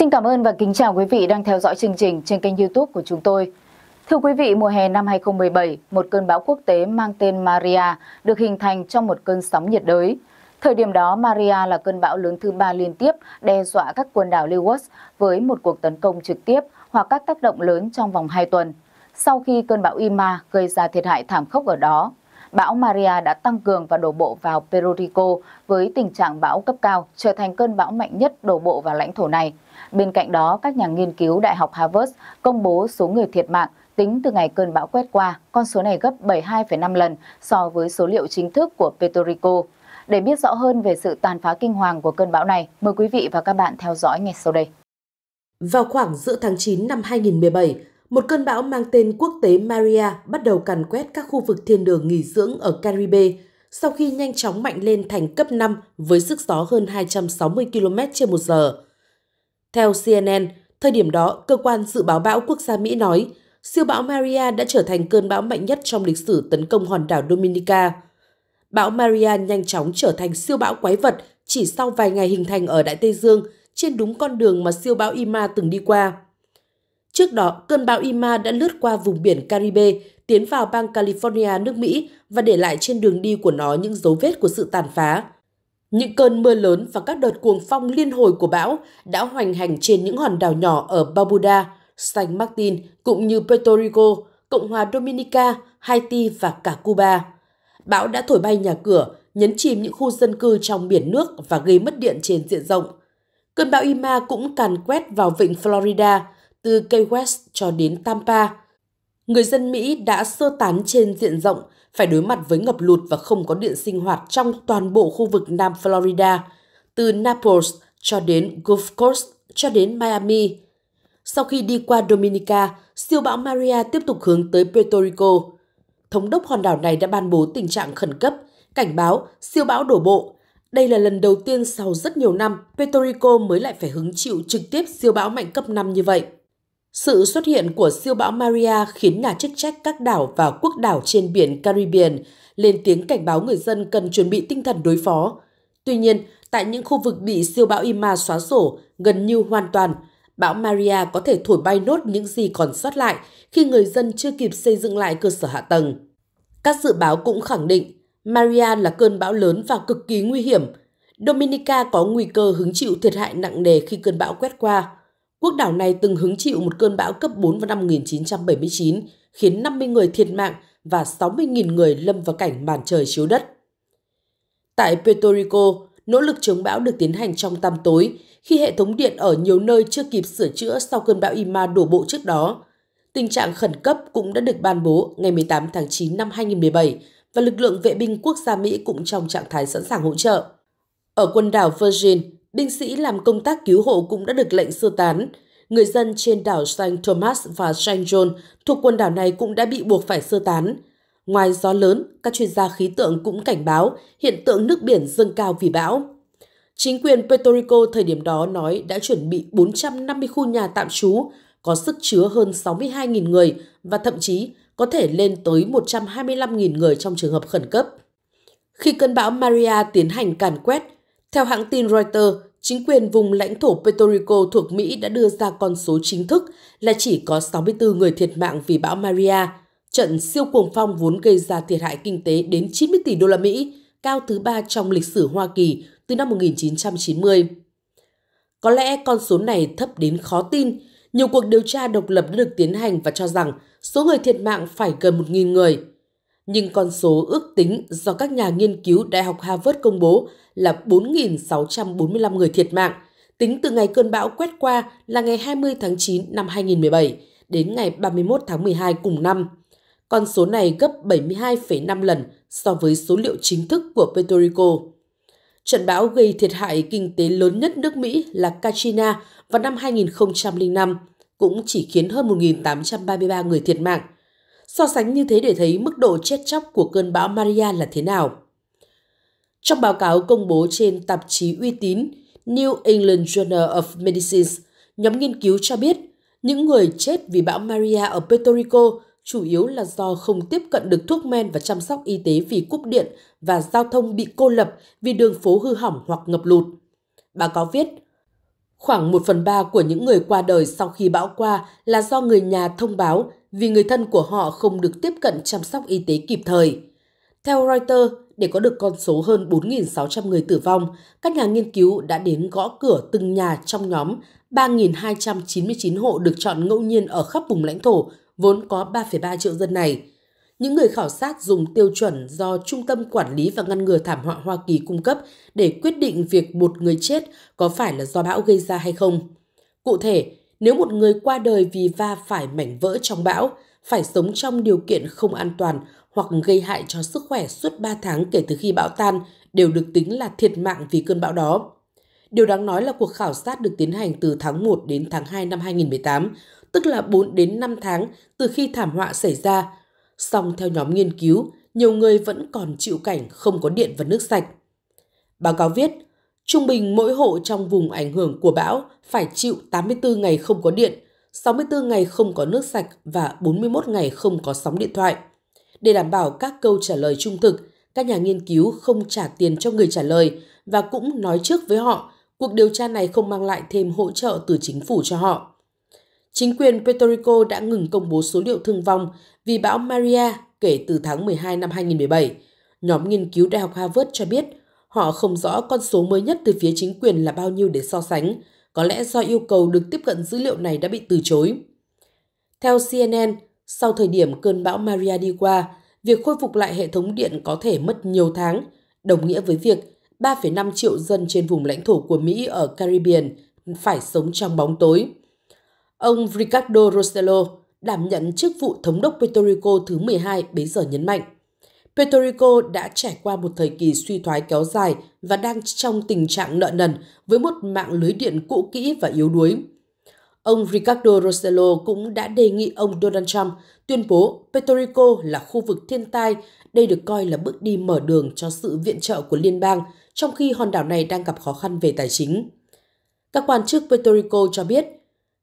Xin cảm ơn và kính chào quý vị đang theo dõi chương trình trên kênh youtube của chúng tôi. Thưa quý vị, mùa hè năm 2017, một cơn bão quốc tế mang tên Maria được hình thành trong một cơn sóng nhiệt đới. Thời điểm đó, Maria là cơn bão lớn thứ ba liên tiếp đe dọa các quần đảo Lewis với một cuộc tấn công trực tiếp hoặc các tác động lớn trong vòng 2 tuần. Sau khi cơn bão Ima gây ra thiệt hại thảm khốc ở đó, bão Maria đã tăng cường và đổ bộ vào Puerto Rico với tình trạng bão cấp cao, trở thành cơn bão mạnh nhất đổ bộ vào lãnh thổ này – Bên cạnh đó, các nhà nghiên cứu Đại học Harvard công bố số người thiệt mạng tính từ ngày cơn bão quét qua, con số này gấp 72,5 lần so với số liệu chính thức của Puerto Rico. Để biết rõ hơn về sự tàn phá kinh hoàng của cơn bão này, mời quý vị và các bạn theo dõi ngay sau đây. Vào khoảng giữa tháng 9 năm 2017, một cơn bão mang tên quốc tế Maria bắt đầu càn quét các khu vực thiên đường nghỉ dưỡng ở Caribe sau khi nhanh chóng mạnh lên thành cấp 5 với sức gió hơn 260 km trên một giờ. Theo CNN, thời điểm đó, cơ quan dự báo bão quốc gia Mỹ nói, siêu bão Maria đã trở thành cơn bão mạnh nhất trong lịch sử tấn công hòn đảo Dominica. Bão Maria nhanh chóng trở thành siêu bão quái vật chỉ sau vài ngày hình thành ở Đại Tây Dương, trên đúng con đường mà siêu bão Ima từng đi qua. Trước đó, cơn bão Ima đã lướt qua vùng biển Caribe, tiến vào bang California nước Mỹ và để lại trên đường đi của nó những dấu vết của sự tàn phá. Những cơn mưa lớn và các đợt cuồng phong liên hồi của bão đã hoành hành trên những hòn đảo nhỏ ở Barbuda, San Martin cũng như Puerto Rico, Cộng hòa Dominica, Haiti và cả Cuba. Bão đã thổi bay nhà cửa, nhấn chìm những khu dân cư trong biển nước và gây mất điện trên diện rộng. Cơn bão Ima cũng càn quét vào vịnh Florida, từ Key West cho đến Tampa. Người dân Mỹ đã sơ tán trên diện rộng phải đối mặt với ngập lụt và không có điện sinh hoạt trong toàn bộ khu vực Nam Florida, từ Naples cho đến Gulf Coast cho đến Miami. Sau khi đi qua Dominica, siêu bão Maria tiếp tục hướng tới Puerto Rico. Thống đốc hòn đảo này đã ban bố tình trạng khẩn cấp, cảnh báo siêu bão đổ bộ. Đây là lần đầu tiên sau rất nhiều năm, Puerto Rico mới lại phải hứng chịu trực tiếp siêu bão mạnh cấp 5 như vậy. Sự xuất hiện của siêu bão Maria khiến nhà chức trách các đảo và quốc đảo trên biển Caribbean lên tiếng cảnh báo người dân cần chuẩn bị tinh thần đối phó. Tuy nhiên, tại những khu vực bị siêu bão Ima xóa sổ gần như hoàn toàn, bão Maria có thể thổi bay nốt những gì còn sót lại khi người dân chưa kịp xây dựng lại cơ sở hạ tầng. Các dự báo cũng khẳng định Maria là cơn bão lớn và cực kỳ nguy hiểm. Dominica có nguy cơ hứng chịu thiệt hại nặng nề khi cơn bão quét qua. Quốc đảo này từng hứng chịu một cơn bão cấp 4 vào năm 1979, khiến 50 người thiệt mạng và 60.000 người lâm vào cảnh màn trời chiếu đất. Tại Puerto Rico, nỗ lực chống bão được tiến hành trong tăm tối khi hệ thống điện ở nhiều nơi chưa kịp sửa chữa sau cơn bão Ima đổ bộ trước đó. Tình trạng khẩn cấp cũng đã được ban bố ngày 18 tháng 9 năm 2017 và lực lượng vệ binh quốc gia Mỹ cũng trong trạng thái sẵn sàng hỗ trợ. Ở quần đảo Virgin, binh sĩ làm công tác cứu hộ cũng đã được lệnh sơ tán. Người dân trên đảo Saint Thomas và Saint John thuộc quần đảo này cũng đã bị buộc phải sơ tán. Ngoài gió lớn, các chuyên gia khí tượng cũng cảnh báo hiện tượng nước biển dâng cao vì bão. Chính quyền Puerto Rico thời điểm đó nói đã chuẩn bị 450 khu nhà tạm trú, có sức chứa hơn 62.000 người và thậm chí có thể lên tới 125.000 người trong trường hợp khẩn cấp. Khi cơn bão Maria tiến hành càn quét, theo hãng tin Reuters, chính quyền vùng lãnh thổ Puerto Rico thuộc Mỹ đã đưa ra con số chính thức là chỉ có 64 người thiệt mạng vì bão Maria. Trận siêu cuồng phong vốn gây ra thiệt hại kinh tế đến 90 tỷ đô la Mỹ, cao thứ ba trong lịch sử Hoa Kỳ từ năm 1990. Có lẽ con số này thấp đến khó tin. Nhiều cuộc điều tra độc lập đã được tiến hành và cho rằng số người thiệt mạng phải gần 1.000 người – nhưng con số ước tính do các nhà nghiên cứu Đại học Harvard công bố là 4.645 người thiệt mạng, tính từ ngày cơn bão quét qua là ngày 20 tháng 9 năm 2017 đến ngày 31 tháng 12 cùng năm. Con số này gấp 72,5 lần so với số liệu chính thức của Puerto Rico. Trận bão gây thiệt hại kinh tế lớn nhất nước Mỹ là Katrina vào năm 2005 cũng chỉ khiến hơn 1.833 người thiệt mạng – So sánh như thế để thấy mức độ chết chóc của cơn bão Maria là thế nào. Trong báo cáo công bố trên tạp chí uy tín New England Journal of Medicine, nhóm nghiên cứu cho biết những người chết vì bão Maria ở Puerto Rico chủ yếu là do không tiếp cận được thuốc men và chăm sóc y tế vì cúp điện và giao thông bị cô lập vì đường phố hư hỏng hoặc ngập lụt. Báo cáo viết, khoảng 1 phần 3 của những người qua đời sau khi bão qua là do người nhà thông báo vì người thân của họ không được tiếp cận chăm sóc y tế kịp thời. Theo Reuters, để có được con số hơn 4.600 người tử vong, các nhà nghiên cứu đã đến gõ cửa từng nhà trong nhóm 3.299 hộ được chọn ngẫu nhiên ở khắp vùng lãnh thổ vốn có 3,3 triệu dân này. Những người khảo sát dùng tiêu chuẩn do Trung tâm Quản lý và Ngăn ngừa Thảm họa Hoa Kỳ cung cấp để quyết định việc một người chết có phải là do bão gây ra hay không. Cụ thể, nếu một người qua đời vì va phải mảnh vỡ trong bão, phải sống trong điều kiện không an toàn hoặc gây hại cho sức khỏe suốt 3 tháng kể từ khi bão tan đều được tính là thiệt mạng vì cơn bão đó. Điều đáng nói là cuộc khảo sát được tiến hành từ tháng 1 đến tháng 2 năm 2018, tức là 4 đến 5 tháng từ khi thảm họa xảy ra. Song theo nhóm nghiên cứu, nhiều người vẫn còn chịu cảnh không có điện và nước sạch. Báo cáo viết, Trung bình mỗi hộ trong vùng ảnh hưởng của bão phải chịu 84 ngày không có điện, 64 ngày không có nước sạch và 41 ngày không có sóng điện thoại. Để đảm bảo các câu trả lời trung thực, các nhà nghiên cứu không trả tiền cho người trả lời và cũng nói trước với họ cuộc điều tra này không mang lại thêm hỗ trợ từ chính phủ cho họ. Chính quyền Puerto Rico đã ngừng công bố số liệu thương vong vì bão Maria kể từ tháng 12 năm 2017. Nhóm nghiên cứu Đại học Harvard cho biết – Họ không rõ con số mới nhất từ phía chính quyền là bao nhiêu để so sánh, có lẽ do yêu cầu được tiếp cận dữ liệu này đã bị từ chối. Theo CNN, sau thời điểm cơn bão Maria đi qua, việc khôi phục lại hệ thống điện có thể mất nhiều tháng, đồng nghĩa với việc 3,5 triệu dân trên vùng lãnh thổ của Mỹ ở Caribbean phải sống trong bóng tối. Ông Ricardo Rosello, đảm nhận chức vụ thống đốc Puerto Rico thứ 12 bấy giờ nhấn mạnh. Puerto Rico đã trải qua một thời kỳ suy thoái kéo dài và đang trong tình trạng nợ nần với một mạng lưới điện cũ kỹ và yếu đuối. Ông Ricardo Rossello cũng đã đề nghị ông Donald Trump tuyên bố Puerto Rico là khu vực thiên tai. Đây được coi là bước đi mở đường cho sự viện trợ của liên bang, trong khi hòn đảo này đang gặp khó khăn về tài chính. Các quan chức Puerto Rico cho biết,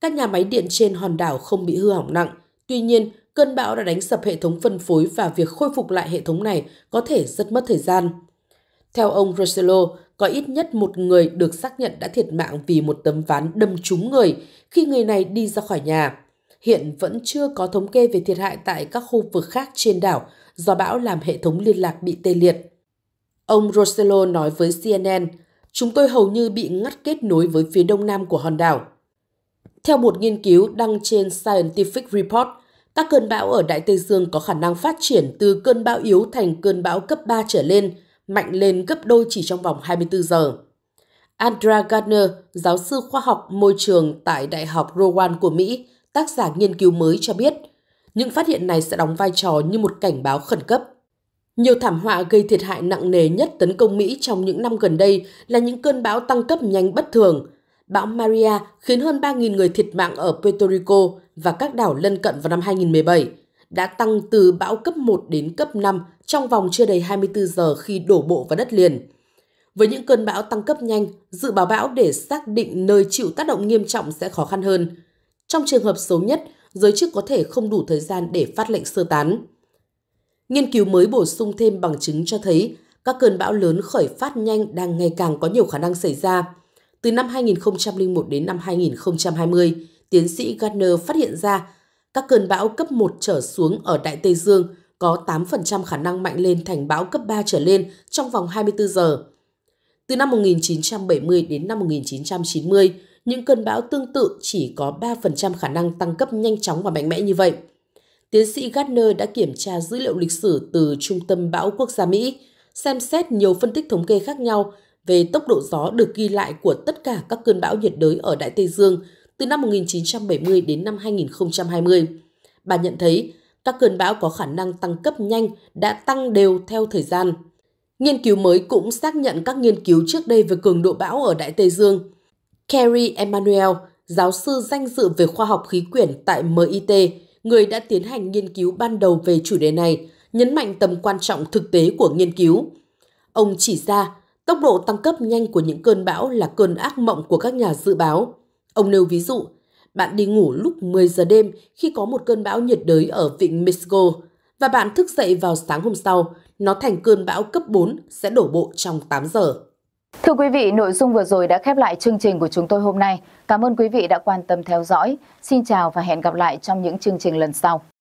các nhà máy điện trên hòn đảo không bị hư hỏng nặng. Tuy nhiên, cơn bão đã đánh sập hệ thống phân phối và việc khôi phục lại hệ thống này có thể rất mất thời gian. Theo ông Rossello, có ít nhất một người được xác nhận đã thiệt mạng vì một tấm ván đâm trúng người khi người này đi ra khỏi nhà. Hiện vẫn chưa có thống kê về thiệt hại tại các khu vực khác trên đảo do bão làm hệ thống liên lạc bị tê liệt. Ông Rossello nói với CNN, chúng tôi hầu như bị ngắt kết nối với phía đông nam của hòn đảo. Theo một nghiên cứu đăng trên Scientific Report, các cơn bão ở Đại Tây Dương có khả năng phát triển từ cơn bão yếu thành cơn bão cấp 3 trở lên, mạnh lên gấp đôi chỉ trong vòng 24 giờ. Andra Gardner, giáo sư khoa học môi trường tại Đại học Rowan của Mỹ, tác giả nghiên cứu mới cho biết, những phát hiện này sẽ đóng vai trò như một cảnh báo khẩn cấp. Nhiều thảm họa gây thiệt hại nặng nề nhất tấn công Mỹ trong những năm gần đây là những cơn bão tăng cấp nhanh bất thường – bão Maria khiến hơn 3.000 người thiệt mạng ở Puerto Rico và các đảo lân cận vào năm 2017, đã tăng từ bão cấp 1 đến cấp 5 trong vòng chưa đầy 24 giờ khi đổ bộ vào đất liền. Với những cơn bão tăng cấp nhanh, dự báo bão để xác định nơi chịu tác động nghiêm trọng sẽ khó khăn hơn. Trong trường hợp xấu nhất, giới chức có thể không đủ thời gian để phát lệnh sơ tán. Nghiên cứu mới bổ sung thêm bằng chứng cho thấy các cơn bão lớn khởi phát nhanh đang ngày càng có nhiều khả năng xảy ra. Từ năm 2001 đến năm 2020, tiến sĩ Gardner phát hiện ra các cơn bão cấp 1 trở xuống ở Đại Tây Dương có 8% khả năng mạnh lên thành bão cấp 3 trở lên trong vòng 24 giờ. Từ năm 1970 đến năm 1990, những cơn bão tương tự chỉ có 3% khả năng tăng cấp nhanh chóng và mạnh mẽ như vậy. Tiến sĩ Gardner đã kiểm tra dữ liệu lịch sử từ Trung tâm Bão Quốc gia Mỹ, xem xét nhiều phân tích thống kê khác nhau về tốc độ gió được ghi lại của tất cả các cơn bão nhiệt đới ở Đại Tây Dương từ năm 1970 đến năm 2020. Bà nhận thấy các cơn bão có khả năng tăng cấp nhanh đã tăng đều theo thời gian. Nghiên cứu mới cũng xác nhận các nghiên cứu trước đây về cường độ bão ở Đại Tây Dương. Kerry Emanuel, giáo sư danh dự về khoa học khí quyển tại MIT, người đã tiến hành nghiên cứu ban đầu về chủ đề này, nhấn mạnh tầm quan trọng thực tế của nghiên cứu. Ông chỉ ra Tốc độ tăng cấp nhanh của những cơn bão là cơn ác mộng của các nhà dự báo. Ông nêu ví dụ, bạn đi ngủ lúc 10 giờ đêm khi có một cơn bão nhiệt đới ở vịnh Mexico và bạn thức dậy vào sáng hôm sau, nó thành cơn bão cấp 4 sẽ đổ bộ trong 8 giờ. Thưa quý vị, nội dung vừa rồi đã khép lại chương trình của chúng tôi hôm nay. Cảm ơn quý vị đã quan tâm theo dõi. Xin chào và hẹn gặp lại trong những chương trình lần sau.